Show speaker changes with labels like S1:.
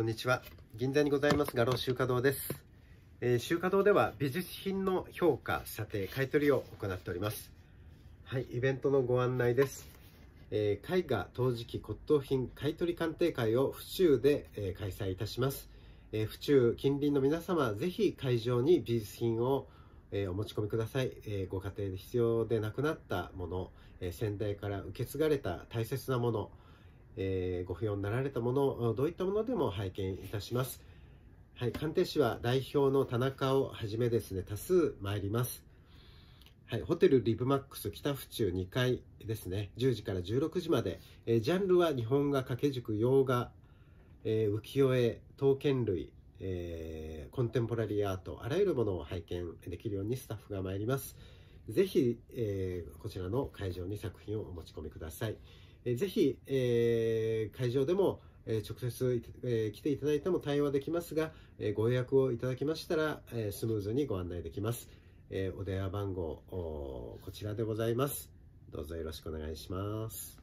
S1: こんにちは。銀座にございます画廊集華堂です。えー、集華堂では美術品の評価、査定、買取を行っております。はい、イベントのご案内です。えー、絵画、陶磁器、骨董品、買取鑑定会を府中で、えー、開催いたします。えー、府中、近隣の皆様、ぜひ会場に美術品を、えー、お持ち込みください、えー、ご家庭で必要でなくなったもの、えー、先代から受け継がれた大切なもの、えー、ご不要になられたもの、どういったものでも拝見いたします。はい、鑑定士は代表の田中をはじめですね、多数参ります。はい、ホテルリブマックス北府中2階ですね、10時から16時まで、えー、ジャンルは日本画、掛け軸、洋画、えー、浮世絵、刀剣類、えー、コンテンポラリーアート、あらゆるものを拝見できるようにスタッフが参ります。ぜひ、えー、こちらの会場に作品をお持ち込みください。えー、ぜひ、えー、会場でも、え直接、え来ていただいても対応できますが、えご予約をいただきましたら、えスムーズにご案内できます、えお電話番号こちらでございますどうぞよろしくお願いします